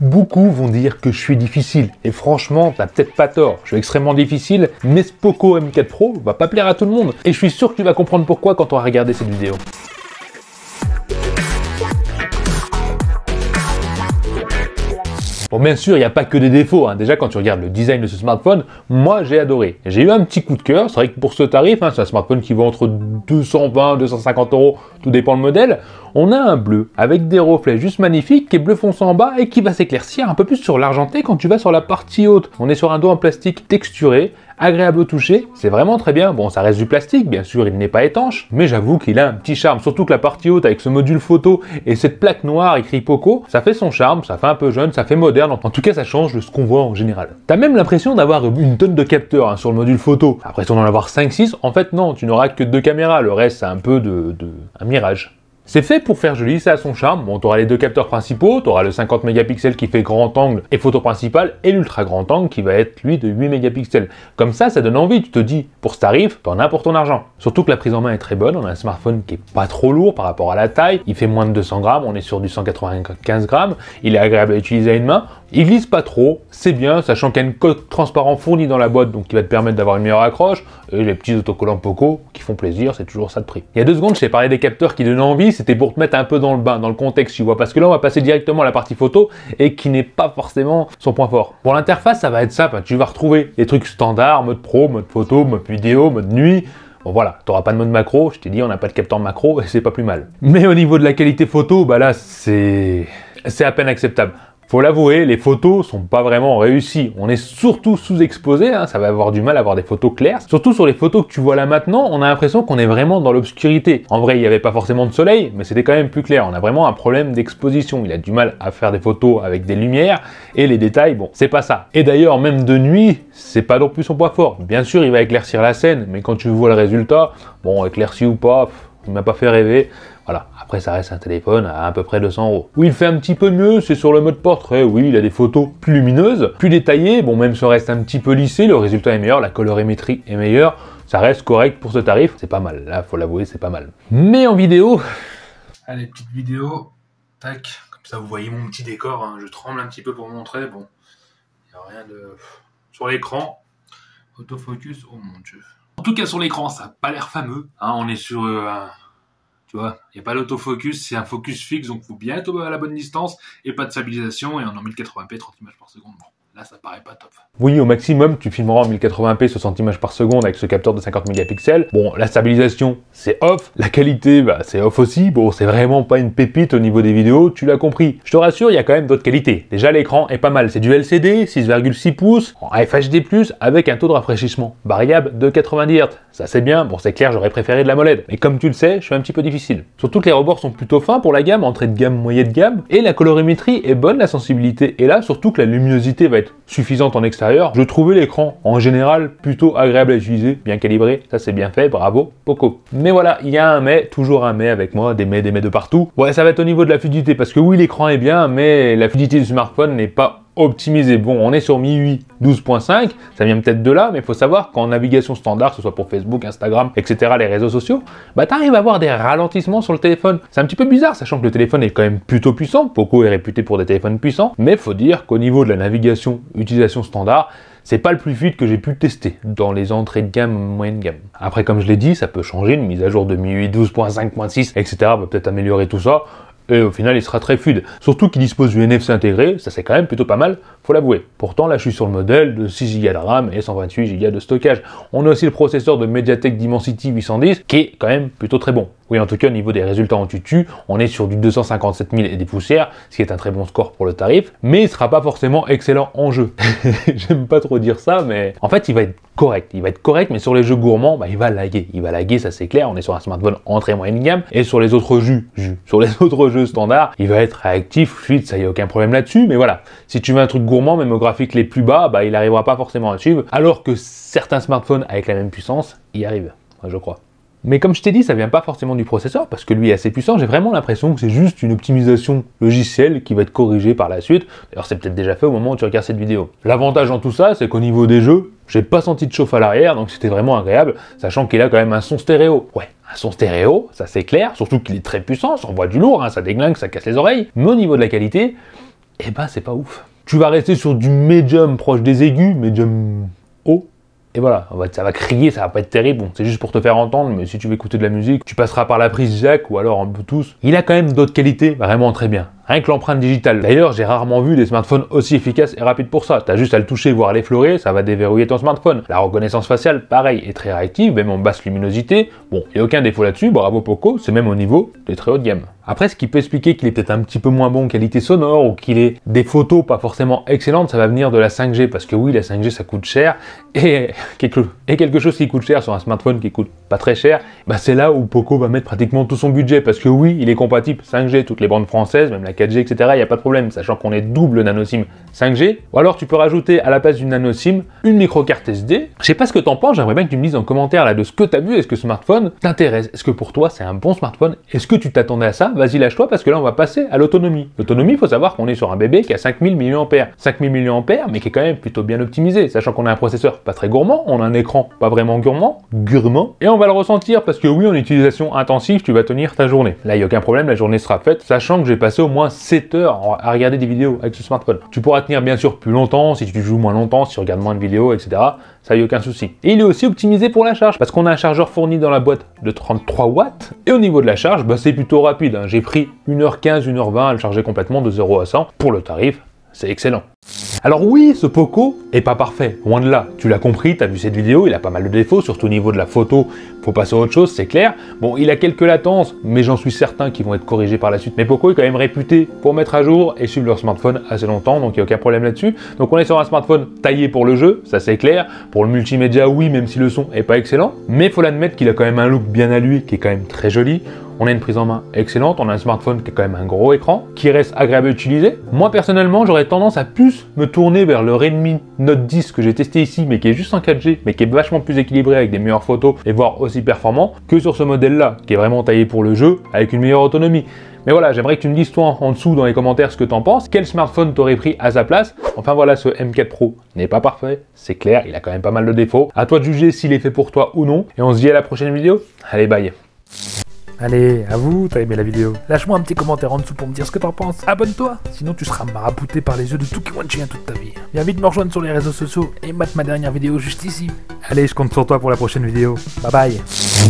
Beaucoup vont dire que je suis difficile, et franchement, t'as peut-être pas tort, je suis extrêmement difficile, mais ce M4 Pro va pas plaire à tout le monde, et je suis sûr que tu vas comprendre pourquoi quand on va regarder cette vidéo. Bon, bien sûr, il n'y a pas que des défauts. Hein. Déjà, quand tu regardes le design de ce smartphone, moi, j'ai adoré. J'ai eu un petit coup de cœur. C'est vrai que pour ce tarif, hein, c'est un smartphone qui vaut entre 220 et 250 euros, tout dépend le modèle on a un bleu avec des reflets juste magnifiques qui est bleu foncé en bas et qui va s'éclaircir un peu plus sur l'argenté quand tu vas sur la partie haute. On est sur un dos en plastique texturé, agréable au toucher, c'est vraiment très bien. Bon, ça reste du plastique, bien sûr, il n'est pas étanche, mais j'avoue qu'il a un petit charme, surtout que la partie haute avec ce module photo et cette plaque noire écrit Poco, ça fait son charme, ça fait un peu jeune, ça fait moderne, en tout cas ça change de ce qu'on voit en général. T'as même l'impression d'avoir une tonne de capteurs hein, sur le module photo, après on en avoir 5-6, en fait non, tu n'auras que deux caméras, le reste c'est un peu de, de... un mirage. C'est fait pour faire joli, ça à son charme. Bon, t'auras les deux capteurs principaux, tu auras le 50 mégapixels qui fait grand angle et photo principale, et l'ultra grand angle qui va être lui de 8 mégapixels. Comme ça, ça donne envie, tu te dis, pour ce tarif, t'en as pour ton argent. Surtout que la prise en main est très bonne, on a un smartphone qui est pas trop lourd par rapport à la taille, il fait moins de 200 grammes, on est sur du 195 grammes, il est agréable à utiliser à une main, il glisse pas trop, c'est bien, sachant qu'il y a une coque transparent fournie dans la boîte, donc qui va te permettre d'avoir une meilleure accroche, et les petits autocollants Poco qui font plaisir, c'est toujours ça de prix. Il y a deux secondes, j'ai parlé des capteurs qui donnent envie, c'était pour te mettre un peu dans le bain, dans le contexte, tu vois. Parce que là, on va passer directement à la partie photo et qui n'est pas forcément son point fort. Pour l'interface, ça va être simple. Hein. Tu vas retrouver les trucs standards, mode pro, mode photo, mode vidéo, mode nuit. Bon voilà, n'auras pas de mode macro, je t'ai dit on n'a pas de capteur macro et c'est pas plus mal. Mais au niveau de la qualité photo, bah là c'est... c'est à peine acceptable. Faut l'avouer, les photos sont pas vraiment réussies. On est surtout sous-exposé, hein. ça va avoir du mal à avoir des photos claires. Surtout sur les photos que tu vois là maintenant, on a l'impression qu'on est vraiment dans l'obscurité. En vrai, il n'y avait pas forcément de soleil, mais c'était quand même plus clair. On a vraiment un problème d'exposition. Il a du mal à faire des photos avec des lumières et les détails, bon, c'est pas ça. Et d'ailleurs, même de nuit, c'est pas non plus son point fort. Bien sûr, il va éclaircir la scène, mais quand tu vois le résultat, bon, éclairci ou pas, m'a pas fait rêver. Voilà, après ça reste un téléphone à à peu près 200 euros. où il fait un petit peu mieux, c'est sur le mode portrait, eh oui, il a des photos plus lumineuses, plus détaillées, bon même ça reste un petit peu lissé, le résultat est meilleur, la colorimétrie est meilleure, ça reste correct pour ce tarif, c'est pas mal, là faut l'avouer, c'est pas mal. Mais en vidéo... Allez, petite vidéo, tac, comme ça vous voyez mon petit décor, hein. je tremble un petit peu pour montrer, bon, il n'y a rien de... Sur l'écran, autofocus, oh mon dieu. En tout cas, sur l'écran, ça n'a pas l'air fameux. Hein, on est sur euh, un... Tu vois, il n'y a pas d'autofocus, c'est un focus fixe, donc il faut bien être à la bonne distance, et pas de stabilisation, et on en 1080p, 30 images par seconde. Bon ça paraît pas top. Oui, au maximum, tu filmeras en 1080p 60 images par seconde avec ce capteur de 50 mégapixels. Bon, la stabilisation, c'est off. La qualité, bah, c'est off aussi. Bon, c'est vraiment pas une pépite au niveau des vidéos, tu l'as compris. Je te rassure, il y a quand même d'autres qualités. Déjà, l'écran est pas mal. C'est du LCD, 6,6 pouces, en FHD+, avec un taux de rafraîchissement variable de 90 Hz. Ça, c'est bien. Bon, c'est clair, j'aurais préféré de la molette. Mais comme tu le sais, je suis un petit peu difficile. Surtout que les rebords sont plutôt fins pour la gamme, entrée de gamme, moyenne de gamme. Et la colorimétrie est bonne, la sensibilité est là, surtout que la luminosité va être suffisante en extérieur, je trouvais l'écran en général plutôt agréable à utiliser, bien calibré, ça c'est bien fait, bravo, Poco. Mais voilà, il y a un mais, toujours un mais avec moi, des mais, des mais de partout. Ouais, ça va être au niveau de la fluidité, parce que oui, l'écran est bien, mais la fluidité du smartphone n'est pas optimisé. Bon, on est sur MIUI 12.5, ça vient peut-être de là, mais il faut savoir qu'en navigation standard, que ce soit pour Facebook, Instagram, etc., les réseaux sociaux, bah arrives à avoir des ralentissements sur le téléphone. C'est un petit peu bizarre, sachant que le téléphone est quand même plutôt puissant, Poco est réputé pour des téléphones puissants, mais faut dire qu'au niveau de la navigation, utilisation standard, c'est pas le plus fluide que j'ai pu tester dans les entrées de gamme, moyenne gamme. Après, comme je l'ai dit, ça peut changer, une mise à jour de MIUI 12.5.6, etc. peut peut-être améliorer tout ça et au final il sera très fluide. Surtout qu'il dispose du NFC intégré, ça c'est quand même plutôt pas mal, faut l'avouer. Pourtant là je suis sur le modèle de 6 Go de RAM et 128 Go de stockage. On a aussi le processeur de Mediatek Dimensity 810 qui est quand même plutôt très bon. Oui en tout cas au niveau des résultats en tutu, on est sur du 257 000 et des poussières, ce qui est un très bon score pour le tarif, mais il sera pas forcément excellent en jeu. J'aime pas trop dire ça, mais en fait il va être correct. Il va être correct, mais sur les jeux gourmands, bah, il va laguer. Il va laguer, ça c'est clair. On est sur un smartphone entrée moyenne gamme. Et sur les autres jeux, sur les autres jeux standards, il va être réactif, fluide, ça y a aucun problème là-dessus. Mais voilà, si tu veux un truc gourmand, même au graphique les plus bas, bah, il n'arrivera pas forcément à suivre. Alors que certains smartphones avec la même puissance y arrivent, je crois. Mais comme je t'ai dit, ça vient pas forcément du processeur parce que lui est assez puissant. J'ai vraiment l'impression que c'est juste une optimisation logicielle qui va être corrigée par la suite. D'ailleurs, c'est peut-être déjà fait au moment où tu regardes cette vidéo. L'avantage en tout ça, c'est qu'au niveau des jeux, j'ai pas senti de chauffe à l'arrière, donc c'était vraiment agréable, sachant qu'il a quand même un son stéréo. Ouais, un son stéréo, ça c'est clair, surtout qu'il est très puissant, ça envoie du lourd, hein, ça déglingue, ça casse les oreilles, mais au niveau de la qualité, eh ben c'est pas ouf. Tu vas rester sur du médium proche des aigus, médium haut, et voilà, ça va crier, ça va pas être terrible. Bon, c'est juste pour te faire entendre, mais si tu veux écouter de la musique, tu passeras par la prise jack ou alors en Bluetooth. Il a quand même d'autres qualités vraiment très bien. Rien que l'empreinte digitale. D'ailleurs, j'ai rarement vu des smartphones aussi efficaces et rapides pour ça. T'as juste à le toucher, voire l'effleurer, ça va déverrouiller ton smartphone. La reconnaissance faciale, pareil, est très réactive, même en basse luminosité. Bon, a aucun défaut là-dessus, bravo Poco, c'est même au niveau des très hautes de gamme. Après, ce qui peut expliquer qu'il est peut-être un petit peu moins bon en qualité sonore ou qu'il ait des photos pas forcément excellentes, ça va venir de la 5G parce que oui, la 5G ça coûte cher et quelque, et quelque chose qui coûte cher sur un smartphone qui coûte pas très cher, bah c'est là où Poco va mettre pratiquement tout son budget parce que oui, il est compatible 5G, toutes les bandes françaises, même la 4G, etc. Il n'y a pas de problème, sachant qu'on est double nano SIM 5G. Ou alors tu peux rajouter à la place d'une nano SIM une micro carte SD. Je sais pas ce que t'en penses, j'aimerais bien que tu me dises en commentaire là de ce que tu as vu, est-ce que ce smartphone t'intéresse, est-ce que pour toi c'est un bon smartphone, est-ce que tu t'attendais à ça vas-y lâche-toi parce que là on va passer à l'autonomie. L'autonomie, il faut savoir qu'on est sur un bébé qui a 5000 mAh. 5000 mAh, mais qui est quand même plutôt bien optimisé, sachant qu'on a un processeur pas très gourmand, on a un écran pas vraiment gourmand, gourmand, et on va le ressentir parce que oui, en utilisation intensive, tu vas tenir ta journée. Là, il n'y a aucun problème, la journée sera faite, sachant que j'ai passé au moins 7 heures à regarder des vidéos avec ce smartphone. Tu pourras tenir bien sûr plus longtemps si tu joues moins longtemps, si tu regardes moins de vidéos, etc. Ça y a aucun souci. Et il est aussi optimisé pour la charge parce qu'on a un chargeur fourni dans la boîte de 33 watts et au niveau de la charge, bah, c'est plutôt rapide. Hein. J'ai pris 1h15, 1h20 à le charger complètement de 0 à 100 pour le tarif. C'est excellent. Alors oui, ce Poco est pas parfait, loin de là. Tu l'as compris, tu as vu cette vidéo, il a pas mal de défauts, surtout au niveau de la photo. Faut passer à autre chose, c'est clair. Bon, il a quelques latences, mais j'en suis certain qu'ils vont être corrigés par la suite. Mais Poco est quand même réputé pour mettre à jour et suivre leur smartphone assez longtemps, donc il n'y a aucun problème là-dessus. Donc on est sur un smartphone taillé pour le jeu, ça c'est clair. Pour le multimédia, oui, même si le son est pas excellent. Mais faut l'admettre qu'il a quand même un look bien à lui, qui est quand même très joli on a une prise en main excellente, on a un smartphone qui est quand même un gros écran, qui reste agréable à utiliser. Moi personnellement, j'aurais tendance à plus me tourner vers le Redmi Note 10 que j'ai testé ici, mais qui est juste en 4G, mais qui est vachement plus équilibré avec des meilleures photos et voire aussi performant que sur ce modèle-là, qui est vraiment taillé pour le jeu, avec une meilleure autonomie. Mais voilà, j'aimerais que tu me dises toi en dessous dans les commentaires ce que t'en penses, quel smartphone t'aurais pris à sa place. Enfin voilà, ce M4 Pro n'est pas parfait, c'est clair, il a quand même pas mal de défauts. À toi de juger s'il est fait pour toi ou non, et on se dit à la prochaine vidéo. Allez, bye Allez, à vous, t'as aimé la vidéo. Lâche-moi un petit commentaire en dessous pour me dire ce que t'en penses. Abonne-toi, sinon tu seras marabouté par les yeux de tout qui tient toute ta vie. Viens vite me rejoindre sur les réseaux sociaux et mate ma dernière vidéo juste ici. Allez, je compte sur toi pour la prochaine vidéo. Bye bye